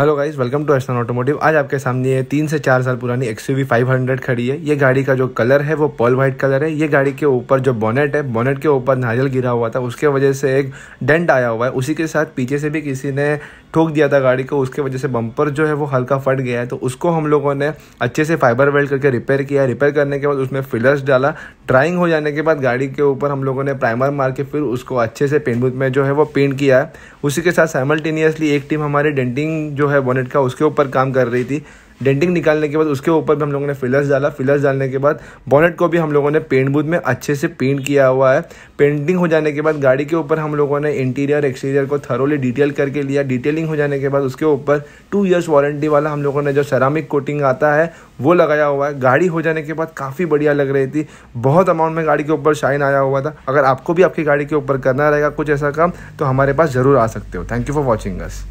hello guys welcome to Aston automotive आज आपके सामने ये तीन से चार साल पुरानी एक्स यू खड़ी है ये गाड़ी का जो कलर है वो पर्ल वाइट कलर है ये गाड़ी के ऊपर जो बोनेट है बोनेट के ऊपर नारियल गिरा हुआ था उसके वजह से एक डेंट आया हुआ है उसी के साथ पीछे से भी किसी ने ठोक दिया था गाड़ी को उसके वजह से बम्पर जो है वो हल्का फट गया है तो उसको हम लोगों ने अच्छे से फाइबर वेल्ड करके रिपेयर किया रिपेयर करने के बाद उसमें फिलर्स डाला ड्राइंग हो जाने के बाद गाड़ी के ऊपर हम लोगों ने प्राइमर मार के फिर उसको अच्छे से पेंट बूथ में जो है वो पेंट किया है उसी के साथ साइमल्टेनियसली एक टीम हमारी डेंटिंग जो है बोनेट का उसके ऊपर काम कर रही थी डेंटिंग निकालने के बाद उसके ऊपर भी हम लोगों ने फिलर्स डाला फिलर्स डालने के बाद बॉनेट को भी हम लोगों ने पेंट बूथ में अच्छे से पेंट किया हुआ है पेंटिंग हो जाने के बाद गाड़ी के ऊपर हम लोगों ने इंटीरियर एक्सटीरियर को थरोली डिटेल करके लिया डिटेलिंग हो जाने के बाद उसके ऊपर टू ईयर्स वारंटी वाला हम लोगों ने जो सरामिक कोटिंग आता है वो लगाया हुआ है गाड़ी हो जाने के बाद काफ़ी बढ़िया लग रही थी बहुत अमाउंट में गाड़ी के ऊपर शाइन आया हुआ था अगर आपको भी आपकी गाड़ी के ऊपर करना रहेगा कुछ ऐसा काम तो हमारे पास ज़रूर आ सकते हो thank you for watching us